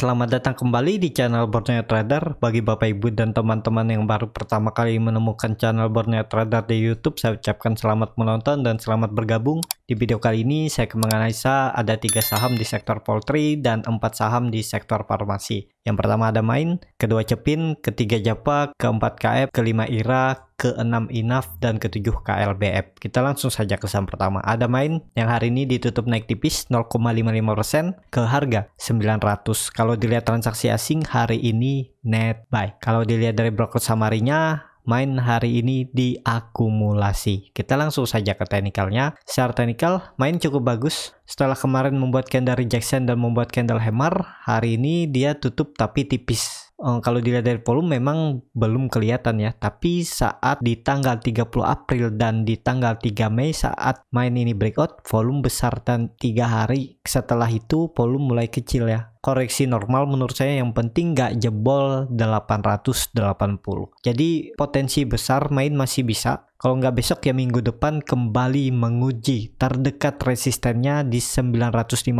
Selamat datang kembali di channel Borneo Trader. Bagi Bapak Ibu dan teman-teman yang baru pertama kali menemukan channel Borneo Trader di YouTube, saya ucapkan selamat menonton dan selamat bergabung. Di video kali ini saya akan menganalisa ada tiga saham di sektor poultry dan empat saham di sektor farmasi. Yang pertama ada Main, kedua Cepin, ketiga Japa, keempat KF, kelima Ira, ke-6 INAF, dan ke-7 KLBF. Kita langsung saja ke saham pertama. Ada main yang hari ini ditutup naik tipis 0,55% ke harga 900. Kalau dilihat transaksi asing hari ini net buy. Kalau dilihat dari broker samarinya main hari ini diakumulasi. Kita langsung saja ke teknikalnya. Secara teknikal, main cukup bagus. Setelah kemarin membuat candle rejection dan membuat candle hammer, hari ini dia tutup tapi tipis Eh, kalau dilihat dari volume memang belum kelihatan ya tapi saat di tanggal 30 April dan di tanggal 3 Mei saat main ini breakout volume besar dan tiga hari setelah itu volume mulai kecil ya koreksi normal menurut saya yang penting nggak jebol 880 jadi potensi besar main masih bisa kalau nggak besok ya minggu depan kembali menguji terdekat resistennya di 950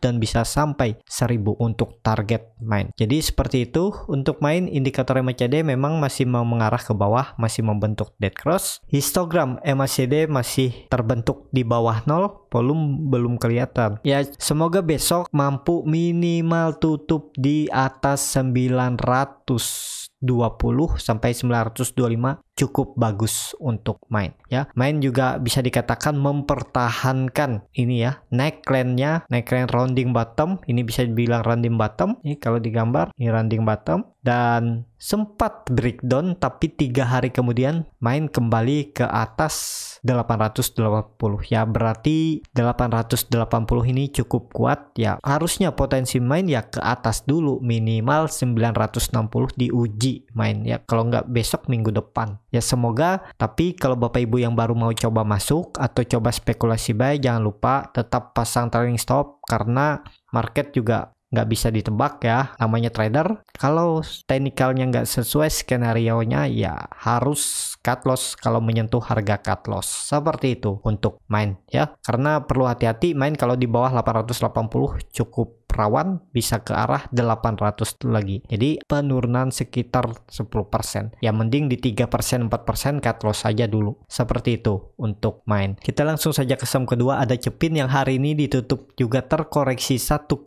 dan bisa sampai 1000 untuk target main. Jadi seperti itu untuk main indikator MACD memang masih mau mengarah ke bawah, masih membentuk dead cross. Histogram MACD masih terbentuk di bawah 0, volume belum kelihatan. Ya semoga besok mampu minimal tutup di atas 900 920 sampai 925 cukup bagus untuk main ya. Main juga bisa dikatakan mempertahankan ini ya neckline-nya, neckline rounding bottom, ini bisa dibilang rounding bottom. Ini kalau digambar ini rounding bottom dan sempat breakdown tapi tiga hari kemudian main kembali ke atas 880 ya berarti 880 ini cukup kuat ya harusnya potensi main ya ke atas dulu minimal 960 diuji main ya kalau nggak besok minggu depan ya semoga tapi kalau bapak ibu yang baru mau coba masuk atau coba spekulasi buy jangan lupa tetap pasang trailing stop karena market juga nggak bisa ditebak ya namanya trader kalau teknikalnya nggak sesuai skenario nya ya harus cut loss kalau menyentuh harga cut loss seperti itu untuk main ya karena perlu hati-hati main kalau di bawah 880 cukup perawan bisa ke arah 800 lagi. Jadi penurunan sekitar 10%. Ya mending di 3% 4% cut loss saja dulu. Seperti itu untuk main. Kita langsung saja ke saham kedua ada Cepin yang hari ini ditutup juga terkoreksi 1,85%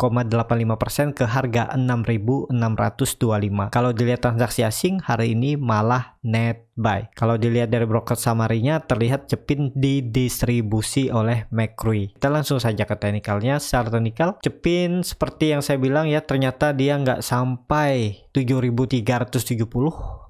ke harga 6.625. Kalau dilihat transaksi asing hari ini malah net buy. Kalau dilihat dari broker summary terlihat Cepin didistribusi oleh McCree. Kita langsung saja ke teknikalnya. Secara teknikal Cepin seperti yang saya bilang ya ternyata dia nggak sampai 7370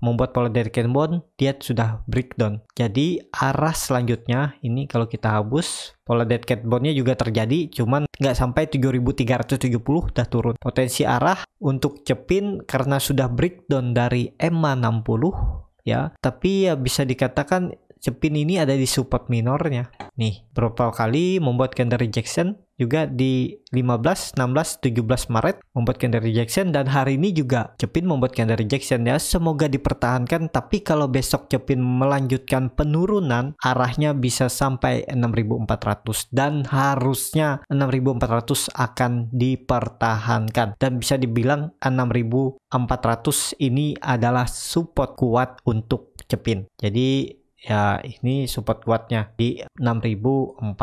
membuat pola dari bond dia sudah breakdown. Jadi arah selanjutnya ini kalau kita hapus pola dead cat bondnya juga terjadi cuman nggak sampai 7370 udah turun potensi arah untuk cepin karena sudah breakdown dari EMA 60 ya tapi ya bisa dikatakan Cepin ini ada di support minornya. Nih, berapa kali membuat Kendall Jackson juga di 15, 16, 17 Maret membuat candle rejection dan hari ini juga Cepin membuat candle rejection ya semoga dipertahankan tapi kalau besok Cepin melanjutkan penurunan arahnya bisa sampai 6400 dan harusnya 6400 akan dipertahankan dan bisa dibilang 6400 ini adalah support kuat untuk Cepin jadi ya ini support kuatnya di 6400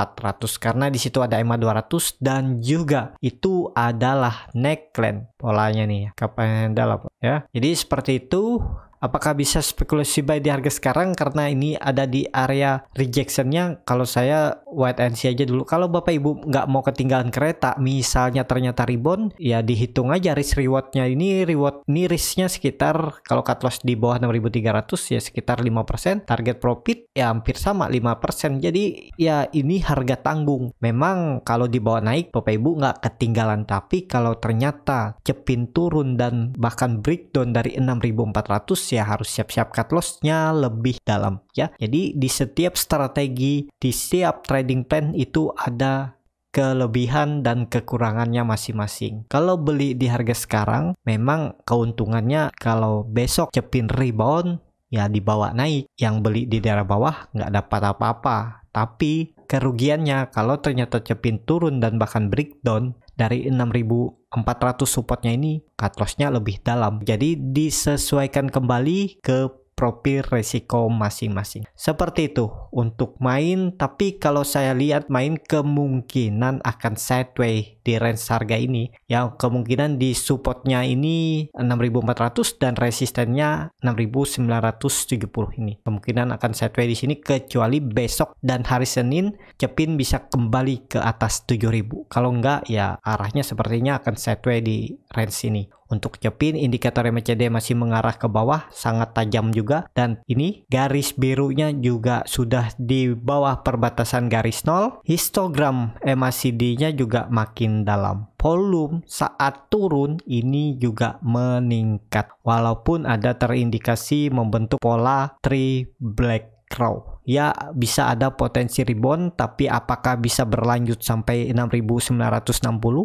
karena di situ ada EMA 200 dan juga itu adalah neckline polanya nih ya, dalam ya. Jadi seperti itu Apakah bisa spekulasi buy di harga sekarang karena ini ada di area rejectionnya? Kalau saya wait and see aja dulu. Kalau bapak ibu nggak mau ketinggalan kereta, misalnya ternyata rebound, ya dihitung aja risk rewardnya. Ini reward, ini risknya sekitar kalau cut loss di bawah 6.300 ya sekitar 5%. Target profit ya hampir sama 5%. Jadi ya ini harga tanggung. Memang kalau di bawah naik bapak ibu nggak ketinggalan. Tapi kalau ternyata cepin turun dan bahkan breakdown dari 6.400 ya harus siap-siap cut loss-nya lebih dalam ya. Jadi di setiap strategi, di setiap trading plan itu ada kelebihan dan kekurangannya masing-masing. Kalau beli di harga sekarang, memang keuntungannya kalau besok cepin rebound, ya dibawa naik. Yang beli di daerah bawah nggak dapat apa-apa. Tapi kerugiannya kalau ternyata cepin turun dan bahkan breakdown, dari 6400 supportnya ini cut lossnya lebih dalam jadi disesuaikan kembali ke profil resiko masing-masing. Seperti itu untuk main, tapi kalau saya lihat main kemungkinan akan sideway di range harga ini. Yang kemungkinan di supportnya ini 6400 dan resistennya 6970 ini. Kemungkinan akan sideway di sini kecuali besok dan hari Senin Cepin bisa kembali ke atas 7000. Kalau enggak ya arahnya sepertinya akan sideway di range ini. Untuk cepin, indikator MACD masih mengarah ke bawah sangat tajam juga dan ini garis birunya juga sudah di bawah perbatasan garis nol. Histogram MACD-nya juga makin dalam. Volume saat turun ini juga meningkat walaupun ada terindikasi membentuk pola Tri black crow ya bisa ada potensi rebound tapi apakah bisa berlanjut sampai 6960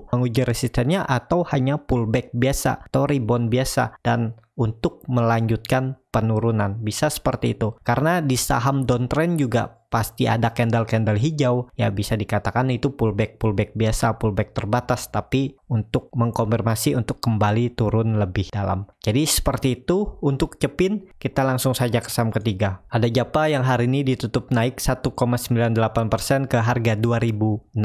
menguji resistennya atau hanya pullback biasa atau rebound biasa dan untuk melanjutkan penurunan. Bisa seperti itu. Karena di saham downtrend juga pasti ada candle-candle hijau. Ya bisa dikatakan itu pullback-pullback biasa, pullback terbatas. Tapi untuk mengkonfirmasi untuk kembali turun lebih dalam. Jadi seperti itu untuk cepin kita langsung saja ke saham ketiga. Ada Japa yang hari ini ditutup naik 1,98% ke harga 2060.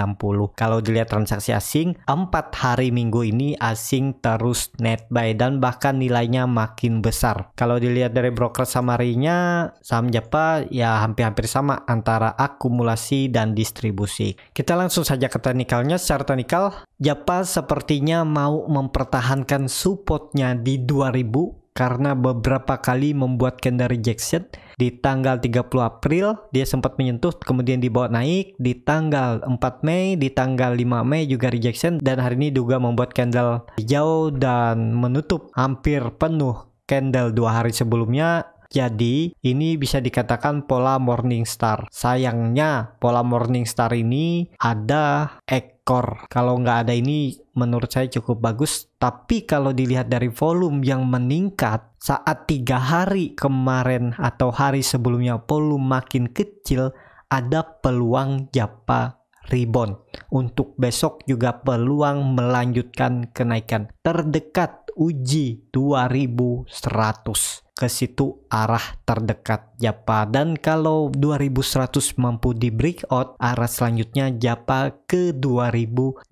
Kalau dilihat transaksi asing, 4 hari minggu ini asing terus net buy dan bahkan nilainya makin besar. Kalau dilihat dari broker samarinya, saham Japa ya hampir-hampir sama antara akumulasi dan distribusi. Kita langsung saja ke teknikalnya. Secara teknikal, Japa sepertinya mau mempertahankan supportnya di 2000 karena beberapa kali membuat candle rejection di tanggal 30 April dia sempat menyentuh kemudian dibawa naik di tanggal 4 Mei di tanggal 5 Mei juga rejection dan hari ini juga membuat candle hijau dan menutup hampir penuh candle dua hari sebelumnya jadi, ini bisa dikatakan pola Morning Star. Sayangnya, pola Morning Star ini ada ekor. Kalau nggak ada ini, menurut saya cukup bagus. Tapi kalau dilihat dari volume yang meningkat, saat tiga hari kemarin atau hari sebelumnya volume makin kecil, ada peluang japa rebound. Untuk besok juga peluang melanjutkan kenaikan terdekat uji 2100 ke situ arah terdekat Japa dan kalau 2100 mampu di break out arah selanjutnya Japa ke 2200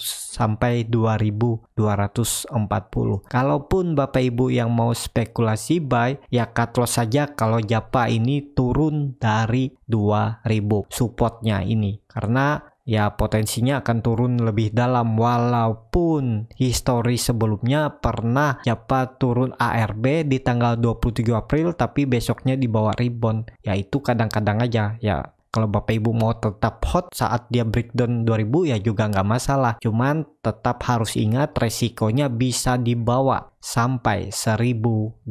sampai 2240 kalaupun Bapak Ibu yang mau spekulasi buy ya cut loss saja kalau Japa ini turun dari 2000 supportnya ini karena ya potensinya akan turun lebih dalam walaupun histori sebelumnya pernah siapa turun ARB di tanggal 23 April tapi besoknya dibawa rebound ya itu kadang-kadang aja ya kalau bapak ibu mau tetap hot saat dia breakdown 2000 ya juga nggak masalah cuman tetap harus ingat resikonya bisa dibawa sampai 1800.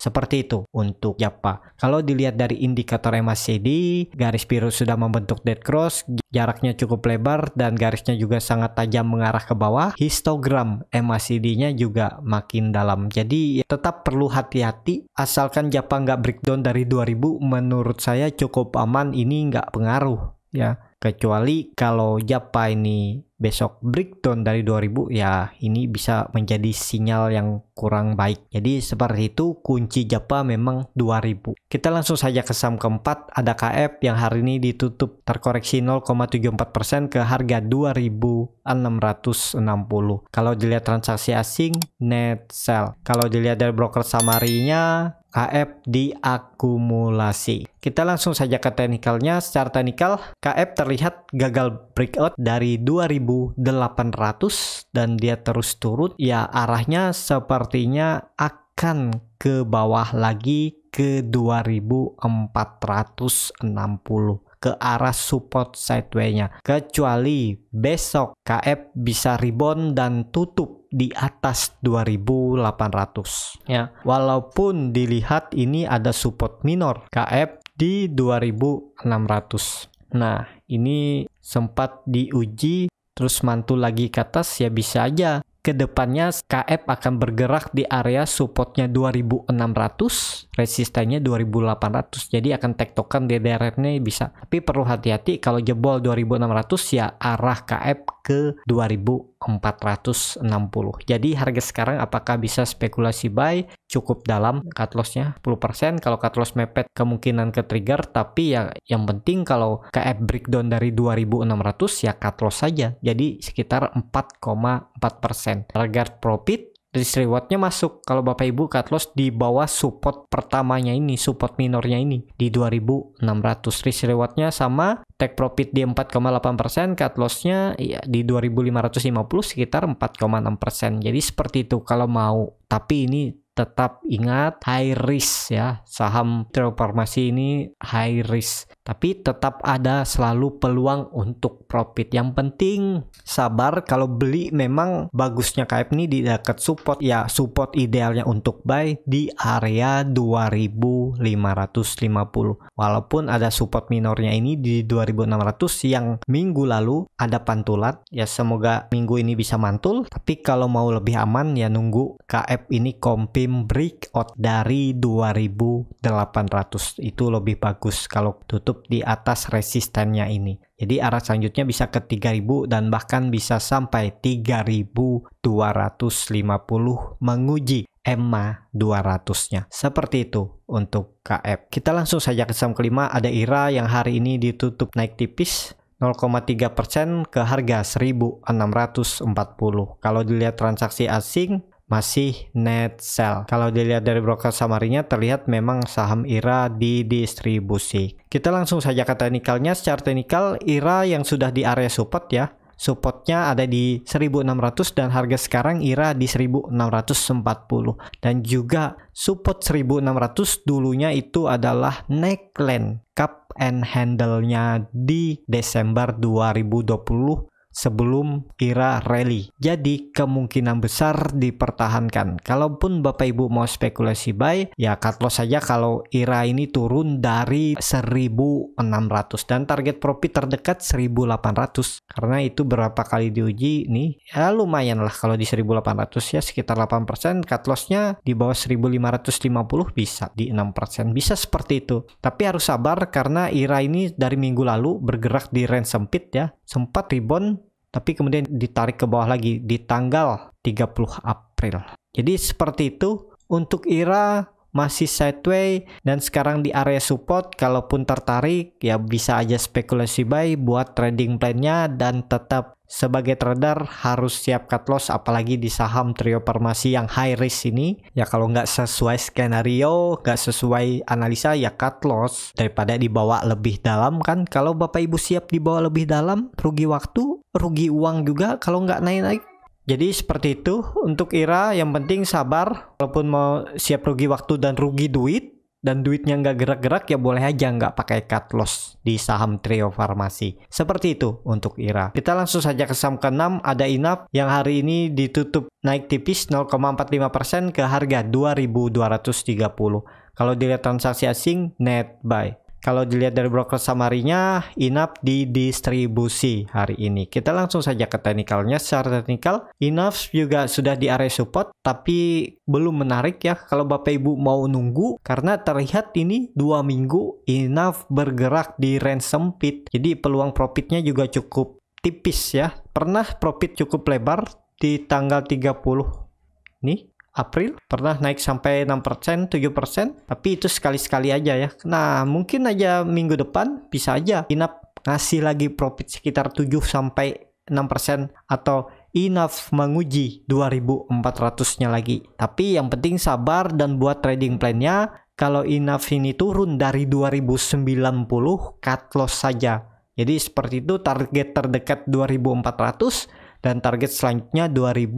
Seperti itu untuk Japa. Kalau dilihat dari indikator MACD, garis biru sudah membentuk dead cross, jaraknya cukup lebar dan garisnya juga sangat tajam mengarah ke bawah. Histogram MACD-nya juga makin dalam. Jadi tetap perlu hati-hati asalkan Japa nggak breakdown dari 2000 menurut saya cukup aman ini nggak pengaruh ya kecuali kalau Japa ini besok breakdown dari 2000 ya ini bisa menjadi sinyal yang kurang baik. Jadi seperti itu kunci Japa memang 2000. Kita langsung saja ke saham keempat ada KF yang hari ini ditutup terkoreksi 0,74% ke harga 2660. Kalau dilihat transaksi asing net sell. Kalau dilihat dari broker samarinya KF diakumulasi. Kita langsung saja ke teknikalnya. Secara teknikal, KF terlihat gagal breakout dari 2800 dan dia terus turun. Ya, arahnya sepertinya akan ke bawah lagi ke 2460 ke arah support sideway-nya. Kecuali besok KF bisa rebound dan tutup di atas 2800 ya. Walaupun dilihat ini ada support minor KF di 2600. Nah, ini sempat diuji terus mantul lagi ke atas ya bisa aja kedepannya KF akan bergerak di area supportnya 2600 resistennya 2800 jadi akan tektokan di daerahnya bisa tapi perlu hati-hati kalau jebol 2600 ya arah KF ke 2460. Jadi harga sekarang apakah bisa spekulasi buy cukup dalam cut lossnya 10% kalau cut loss mepet kemungkinan ke trigger tapi ya yang penting kalau ke breakdown dari 2600 ya cut loss saja. Jadi sekitar 4,4%. Target profit risk rewardnya masuk kalau bapak ibu cut loss di bawah support pertamanya ini support minornya ini di 2600 risk rewardnya sama take profit di 4,8% cut lossnya ya, di 2550 sekitar 4,6% jadi seperti itu kalau mau tapi ini tetap ingat high risk ya saham transformasi ini high risk tapi tetap ada selalu peluang untuk profit. Yang penting sabar kalau beli memang bagusnya KF ini di dekat support ya support idealnya untuk buy di area 2550. Walaupun ada support minornya ini di 2600 yang minggu lalu ada pantulat ya semoga minggu ini bisa mantul tapi kalau mau lebih aman ya nunggu KF ini confirm breakout dari 2800 itu lebih bagus kalau tutup di atas resistennya ini. Jadi arah selanjutnya bisa ke 3000 dan bahkan bisa sampai 3250 menguji EMA 200-nya. Seperti itu untuk KF. Kita langsung saja ke saham kelima ada IRA yang hari ini ditutup naik tipis 0,3% ke harga 1640. Kalau dilihat transaksi asing masih net sell. Kalau dilihat dari broker samarinya terlihat memang saham IRA didistribusi. Kita langsung saja ke teknikalnya. Secara teknikal IRA yang sudah di area support ya. Supportnya ada di 1600 dan harga sekarang IRA di 1640 dan juga support 1600 dulunya itu adalah neckline cup and handle-nya di Desember 2020 sebelum era rally. Jadi kemungkinan besar dipertahankan. Kalaupun Bapak Ibu mau spekulasi buy, ya cut loss saja kalau Ira ini turun dari 1600 dan target profit terdekat 1800 karena itu berapa kali diuji nih ya lumayan lah kalau di 1800 ya sekitar 8% cut lossnya di bawah 1550 bisa di 6% bisa seperti itu tapi harus sabar karena IRA ini dari minggu lalu bergerak di range sempit ya sempat rebound tapi kemudian ditarik ke bawah lagi di tanggal 30 April. Jadi seperti itu untuk IRA masih sideway dan sekarang di area support kalaupun tertarik ya bisa aja spekulasi buy buat trading plan-nya dan tetap sebagai trader harus siap cut loss apalagi di saham trio farmasi yang high risk ini ya kalau nggak sesuai skenario nggak sesuai analisa ya cut loss daripada dibawa lebih dalam kan kalau bapak ibu siap dibawa lebih dalam rugi waktu rugi uang juga kalau nggak naik-naik. Jadi seperti itu untuk Ira yang penting sabar walaupun mau siap rugi waktu dan rugi duit dan duitnya nggak gerak-gerak ya boleh aja nggak pakai cut loss di saham trio farmasi. Seperti itu untuk IRA. Kita langsung saja ke saham ke-6 ada INAP yang hari ini ditutup naik tipis 0,45% ke harga 2230. Kalau dilihat transaksi asing net buy. Kalau dilihat dari broker samarinya, nya di distribusi hari ini. Kita langsung saja ke teknikalnya. Secara teknikal, INAP juga sudah di area support, tapi belum menarik ya kalau Bapak Ibu mau nunggu. Karena terlihat ini dua minggu INAP bergerak di range sempit. Jadi peluang profitnya juga cukup tipis ya. Pernah profit cukup lebar di tanggal 30 nih April pernah naik sampai 6%, 7%, tapi itu sekali-sekali aja ya. Nah, mungkin aja minggu depan bisa aja Inap ngasih lagi profit sekitar 7 sampai 6% atau enough menguji 2400-nya lagi. Tapi yang penting sabar dan buat trading plan-nya. Kalau enough ini turun dari 2090 cut loss saja. Jadi seperti itu target terdekat 2400 dan target selanjutnya 2000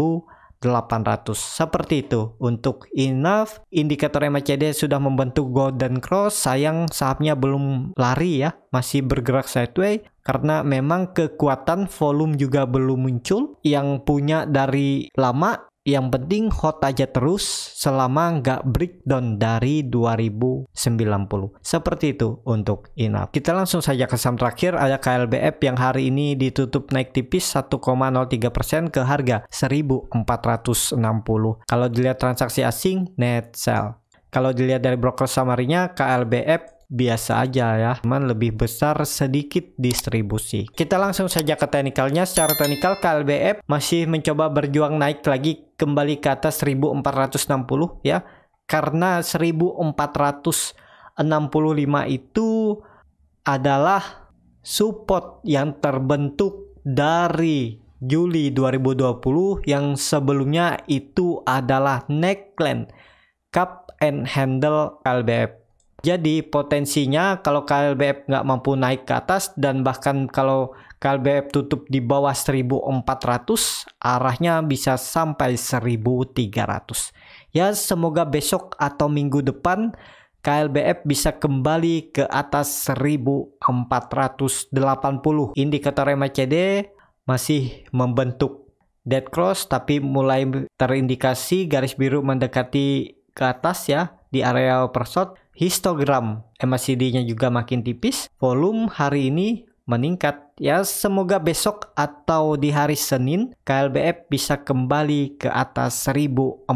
800. Seperti itu. Untuk enough, indikator MACD sudah membentuk golden cross. Sayang sahamnya belum lari ya, masih bergerak sideways karena memang kekuatan volume juga belum muncul yang punya dari lama yang penting hot aja terus selama nggak breakdown dari 2090. Seperti itu untuk inap. Kita langsung saja ke saham terakhir ada KLBF yang hari ini ditutup naik tipis 1,03% ke harga 1460. Kalau dilihat transaksi asing net sell. Kalau dilihat dari broker samarinya KLBF biasa aja ya cuman lebih besar sedikit distribusi kita langsung saja ke teknikalnya secara teknikal KLBF masih mencoba berjuang naik lagi kembali ke atas 1460 ya karena 1465 itu adalah support yang terbentuk dari Juli 2020 yang sebelumnya itu adalah neckline cup and handle KLBF. Jadi potensinya kalau KLBF nggak mampu naik ke atas dan bahkan kalau KLBF tutup di bawah 1400 arahnya bisa sampai 1300 ya semoga besok atau minggu depan KLBF bisa kembali ke atas 1480 indikator MACD masih membentuk dead cross tapi mulai terindikasi garis biru mendekati ke atas ya di area overshot histogram MACD-nya juga makin tipis volume hari ini meningkat. Ya, semoga besok atau di hari Senin KLBF bisa kembali ke atas 1480.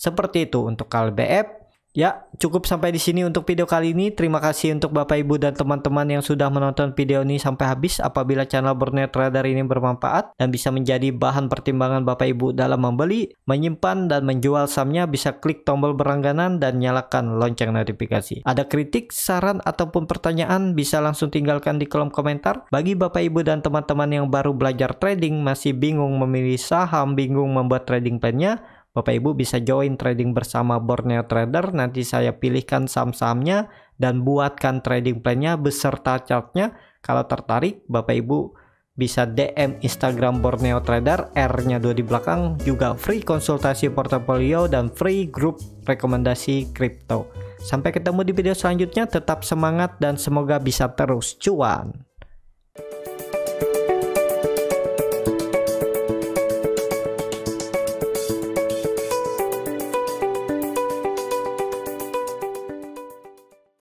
Seperti itu untuk KLBF. Ya, cukup sampai di sini untuk video kali ini. Terima kasih untuk Bapak Ibu dan teman-teman yang sudah menonton video ini sampai habis. Apabila channel Burnet Radar ini bermanfaat dan bisa menjadi bahan pertimbangan Bapak Ibu dalam membeli, menyimpan, dan menjual sahamnya, bisa klik tombol berlangganan dan nyalakan lonceng notifikasi. Ada kritik, saran, ataupun pertanyaan bisa langsung tinggalkan di kolom komentar. Bagi Bapak Ibu dan teman-teman yang baru belajar trading, masih bingung memilih saham, bingung membuat trading plan-nya, Bapak Ibu bisa join trading bersama Borneo Trader. Nanti saya pilihkan saham-sahamnya dan buatkan trading plan-nya beserta chart-nya. Kalau tertarik, Bapak Ibu bisa DM Instagram Borneo Trader, R-nya dua di belakang, juga free konsultasi portofolio dan free grup rekomendasi kripto. Sampai ketemu di video selanjutnya, tetap semangat dan semoga bisa terus cuan.